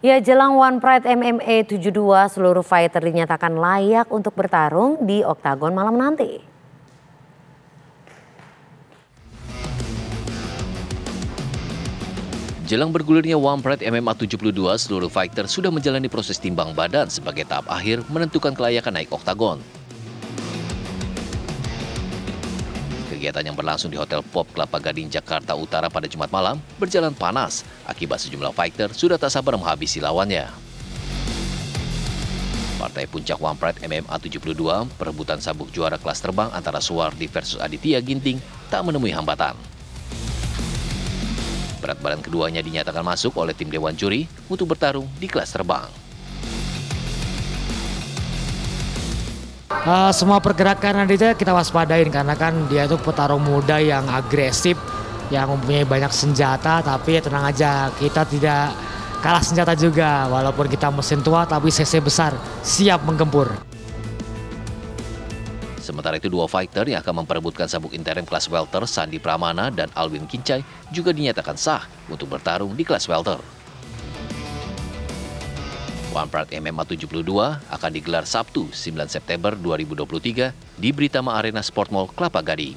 Ya, jelang One Pride MMA 72 seluruh fighter dinyatakan layak untuk bertarung di Oktagon malam nanti. Jelang bergulirnya One Pride MMA 72, seluruh fighter sudah menjalani proses timbang badan sebagai tahap akhir menentukan kelayakan naik oktagon. Kegiatan yang berlangsung di Hotel Pop Kelapa Gading, Jakarta Utara pada Jumat malam berjalan panas akibat sejumlah fighter sudah tak sabar menghabisi lawannya. Partai Puncak One Pride MMA 72, perebutan sabuk juara kelas terbang antara Suwardi versus Aditya Ginting tak menemui hambatan. Berat badan keduanya dinyatakan masuk oleh tim Dewan Juri untuk bertarung di kelas terbang. Uh, semua pergerakan Raditya kita waspadain karena kan dia itu petarung muda yang agresif, yang mempunyai banyak senjata. Tapi ya tenang aja, kita tidak kalah senjata juga. Walaupun kita mesin tua, tapi CC besar, siap menggempur. Sementara itu dua fighter yang akan memperebutkan sabuk interim kelas welter Sandi Pramana dan Alwin Kincai juga dinyatakan sah untuk bertarung di kelas welter. One Pride MMA 72 akan digelar Sabtu 9 September 2023 di Britama Arena Sport Mall Kelapa Gading.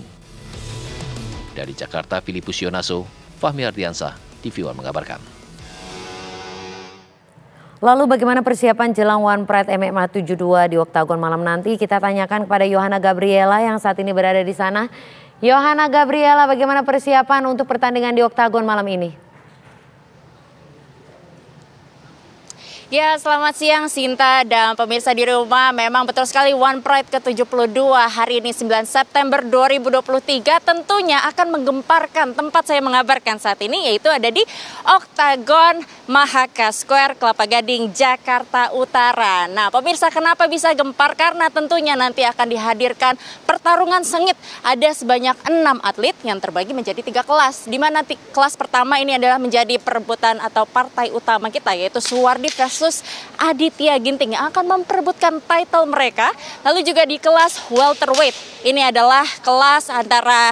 Dari Jakarta, Filipus Yonaso, Fahmi Ardiansah, TV One mengabarkan. Lalu bagaimana persiapan jelang One Pride MMA 72 di Oktagon malam nanti? Kita tanyakan kepada Yohana Gabriela yang saat ini berada di sana. Yohana Gabriela, bagaimana persiapan untuk pertandingan di Oktagon malam ini? Ya, selamat siang Sinta dan pemirsa di rumah. Memang betul sekali One Pride ke-72 hari ini 9 September 2023 tentunya akan menggemparkan tempat saya mengabarkan saat ini yaitu ada di Oktagon Mahaka Square Kelapa Gading, Jakarta Utara. Nah, pemirsa kenapa bisa gempar? Karena tentunya nanti akan dihadirkan pertarungan sengit. Ada sebanyak enam atlet yang terbagi menjadi tiga kelas. Di mana kelas pertama ini adalah menjadi perebutan atau partai utama kita yaitu Suwardi versus versus Aditya Ginting yang akan memperebutkan title mereka. Lalu juga di kelas welterweight. Ini adalah kelas antara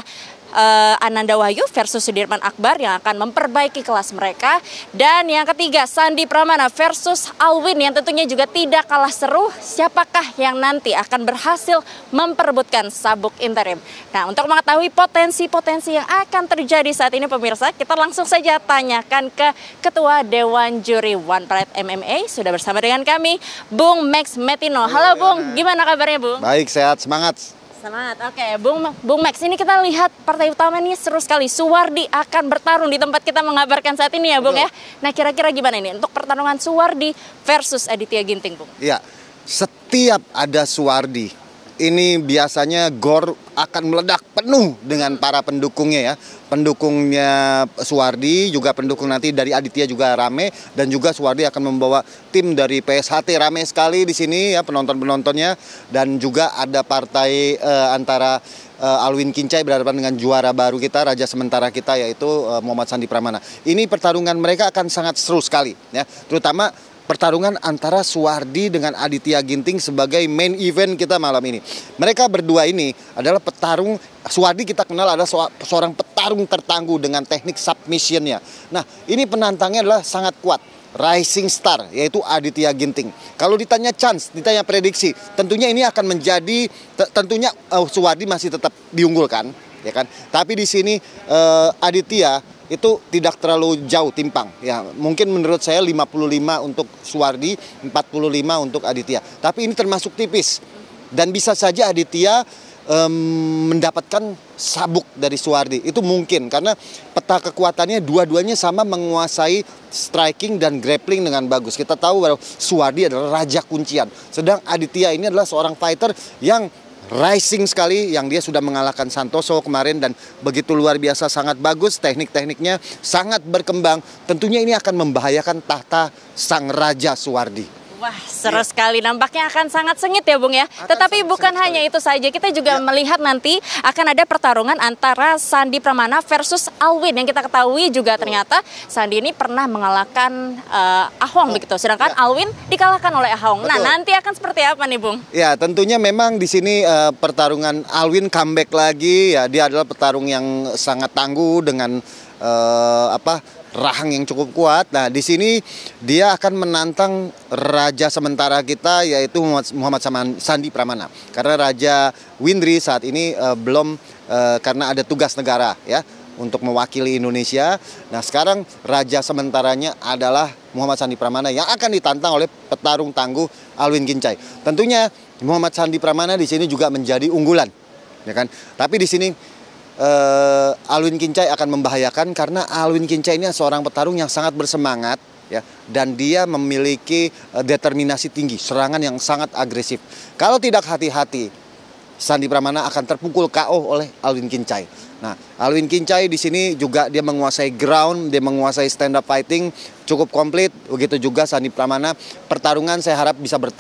uh, Ananda Wahyu versus Sudirman Akbar yang akan memperbaiki kelas mereka. Dan yang ketiga Sandi Pramana versus Alwin yang tentunya juga tidak kalah seru. Siapakah yang nanti akan berhasil memperebutkan sabuk interim? Nah untuk mengetahui potensi-potensi yang akan terjadi saat ini pemirsa kita langsung saja tanyakan ke Ketua Dewan Juri One Pride MMA sudah bersama dengan kami Bung Max Metino. Halo Bung, gimana kabarnya Bung? Baik, sehat, semangat. Semangat. Oke, okay. Bung Bung Max ini kita lihat partai utama ini seru sekali. Suwardi akan bertarung di tempat kita mengabarkan saat ini ya, Bung Betul. ya. Nah, kira-kira gimana ini untuk pertarungan Suwardi versus Aditya Ginting, Bung? Iya. Setiap ada Suwardi, ini biasanya GOR akan meledak penuh dengan para pendukungnya ya. Pendukungnya Suwardi, juga pendukung nanti dari Aditya juga rame dan juga Suwardi akan membawa tim dari PSHT rame sekali di sini ya penonton-penontonnya dan juga ada partai eh, antara eh, Alwin Kincai berhadapan dengan juara baru kita, raja sementara kita yaitu eh, Muhammad Sandi Pramana. Ini pertarungan mereka akan sangat seru sekali ya, terutama pertarungan antara Suwardi dengan Aditya Ginting sebagai main event kita malam ini. Mereka berdua ini adalah petarung Suwardi kita kenal adalah seorang petarung tertangguh dengan teknik submissionnya. Nah, ini penantangnya adalah sangat kuat rising star yaitu Aditya Ginting. Kalau ditanya chance, ditanya prediksi, tentunya ini akan menjadi tentunya uh, Suwardi masih tetap diunggulkan, ya kan? Tapi di sini uh, Aditya itu tidak terlalu jauh timpang ya mungkin menurut saya 55 untuk Suwardi 45 untuk Aditya tapi ini termasuk tipis dan bisa saja Aditya um, mendapatkan sabuk dari Suwardi itu mungkin karena peta kekuatannya dua-duanya sama menguasai striking dan grappling dengan bagus kita tahu bahwa Suwardi adalah raja kuncian sedang Aditya ini adalah seorang fighter yang rising sekali yang dia sudah mengalahkan Santoso kemarin dan begitu luar biasa sangat bagus teknik-tekniknya sangat berkembang tentunya ini akan membahayakan tahta sang raja Suwardi Wah, iya. seru yeah. sekali. Nampaknya akan sangat sengit ya, Bung ya. Akan Tetapi bukan hanya sekali. itu saja, kita juga yeah. melihat nanti akan ada pertarungan antara Sandi Pramana versus Alwin yang kita ketahui juga Betul. ternyata Sandi ini pernah mengalahkan uh, eh, Ahong oh. Iya. begitu. Sedangkan yeah. Alwin dikalahkan oleh Ahong. Nah, Betul. Nah, nanti akan seperti apa nih, Bung? Ya, tentunya memang di sini uh, pertarungan Alwin comeback lagi ya. Dia adalah petarung yang sangat tangguh dengan uh, apa? rahang yang cukup kuat. Nah, di sini dia akan menantang raja sementara kita yaitu Muhammad Sandi Pramana. Karena Raja Windri saat ini uh, belum uh, karena ada tugas negara ya untuk mewakili Indonesia. Nah, sekarang raja sementaranya adalah Muhammad Sandi Pramana yang akan ditantang oleh petarung tangguh Alwin Gincai. Tentunya Muhammad Sandi Pramana di sini juga menjadi unggulan. Ya kan? Tapi di sini uh, Alwin Kincai akan membahayakan karena Alwin Kincai ini seorang petarung yang sangat bersemangat ya dan dia memiliki eh, determinasi tinggi, serangan yang sangat agresif. Kalau tidak hati-hati Sandi Pramana akan terpukul KO oleh Alwin Kincai. Nah, Alwin Kincai di sini juga dia menguasai ground, dia menguasai stand up fighting cukup komplit. Begitu juga Sandi Pramana. Pertarungan saya harap bisa ber,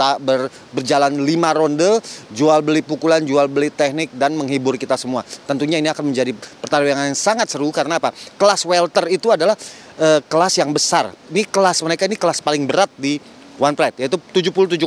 berjalan 5 ronde, jual beli pukulan, jual beli teknik dan menghibur kita semua. Tentunya ini akan menjadi pertarungan yang sangat seru karena apa? Kelas welter itu adalah uh, kelas yang besar. Ini kelas mereka ini kelas paling berat di one plate yaitu 77,1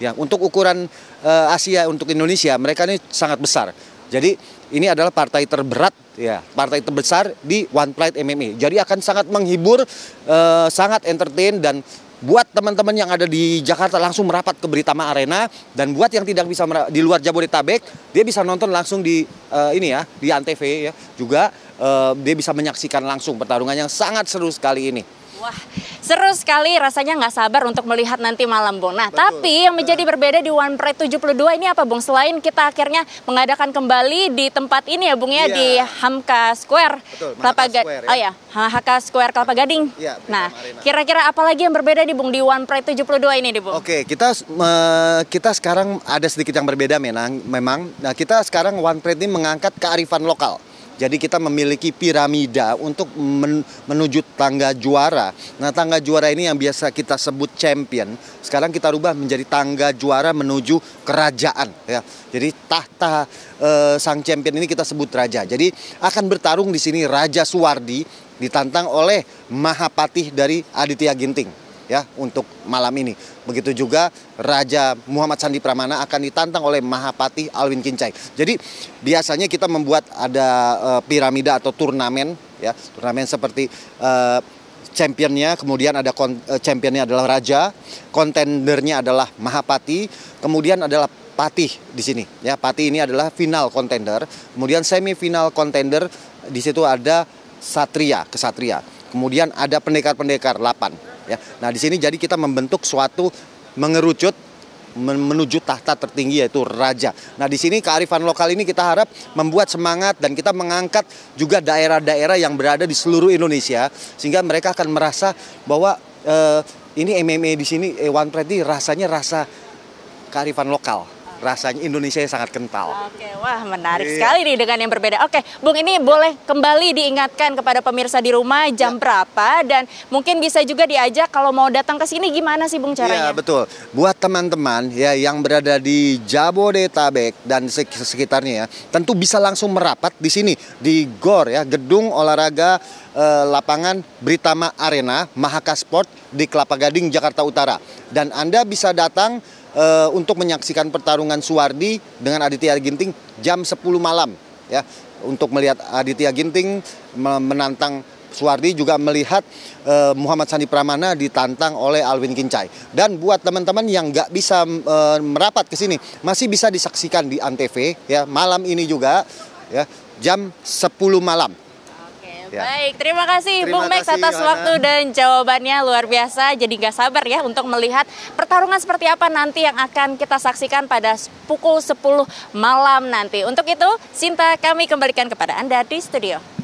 ya untuk ukuran uh, Asia untuk Indonesia mereka ini sangat besar jadi ini adalah partai terberat ya, partai terbesar di One Plate MMA. E. Jadi akan sangat menghibur, uh, sangat entertain dan buat teman-teman yang ada di Jakarta langsung merapat ke Beritama Arena dan buat yang tidak bisa di luar Jabodetabek dia bisa nonton langsung di uh, ini ya di Antv ya juga uh, dia bisa menyaksikan langsung pertarungan yang sangat seru sekali ini. Wah, seru sekali rasanya nggak sabar untuk melihat nanti malam, Bung. Nah, Betul. tapi yang menjadi berbeda di One Pride 72 ini apa, Bung? Selain kita akhirnya mengadakan kembali di tempat ini ya, Bung ya, iya. di Hamka Square, Betul, Kelapa Gading. Ya. Oh ya, Hamka Square Kelapa Gading. Ya, nah, kira-kira apa lagi yang berbeda di Bung, di One Pride 72 ini, nih, Bung? Oke, kita kita sekarang ada sedikit yang berbeda, Menang. Memang, nah kita sekarang One Pride ini mengangkat kearifan lokal. Jadi kita memiliki piramida untuk men menuju tangga juara. Nah tangga juara ini yang biasa kita sebut champion. Sekarang kita rubah menjadi tangga juara menuju kerajaan. Ya. Jadi tahta uh, sang champion ini kita sebut raja. Jadi akan bertarung di sini Raja Suwardi ditantang oleh Mahapatih dari Aditya Ginting ya untuk malam ini. Begitu juga Raja Muhammad Sandi Pramana akan ditantang oleh Mahapati Alwin Kincai. Jadi biasanya kita membuat ada uh, piramida atau turnamen ya, turnamen seperti uh, championnya, kemudian ada eh, championnya adalah raja, kontendernya adalah Mahapati, kemudian adalah Patih di sini. Ya, Patih ini adalah final kontender, kemudian semifinal kontender di situ ada Satria, Kesatria kemudian ada pendekar-pendekar 8 ya. Nah, di sini jadi kita membentuk suatu mengerucut menuju tahta tertinggi yaitu raja. Nah, di sini kearifan lokal ini kita harap membuat semangat dan kita mengangkat juga daerah-daerah yang berada di seluruh Indonesia sehingga mereka akan merasa bahwa eh, ini MMA di sini eh, One Pride rasanya rasa kearifan lokal rasanya Indonesia yang sangat kental. Oke, wah menarik iya. sekali nih dengan yang berbeda. Oke, Bung ini boleh kembali diingatkan kepada pemirsa di rumah jam ya. berapa dan mungkin bisa juga diajak kalau mau datang ke sini gimana sih Bung caranya? Iya, betul. Buat teman-teman ya yang berada di Jabodetabek dan sekitarnya ya, tentu bisa langsung merapat di sini di GOR ya, Gedung Olahraga eh, Lapangan Britama Arena Mahaka Sport di Kelapa Gading Jakarta Utara. Dan Anda bisa datang uh, untuk menyaksikan pertarungan Suwardi dengan Aditya Ginting jam 10 malam ya untuk melihat Aditya Ginting menantang Suwardi juga melihat eh, Muhammad Sandi Pramana ditantang oleh Alwin Kincai. Dan buat teman-teman yang nggak bisa eh, merapat ke sini, masih bisa disaksikan di Antv ya malam ini juga ya jam 10 malam. Ya. Baik, terima kasih terima Bung Max atas Yohana. waktu dan jawabannya luar biasa. Jadi nggak sabar ya untuk melihat pertarungan seperti apa nanti yang akan kita saksikan pada pukul 10 malam nanti. Untuk itu, Sinta kami kembalikan kepada Anda di studio.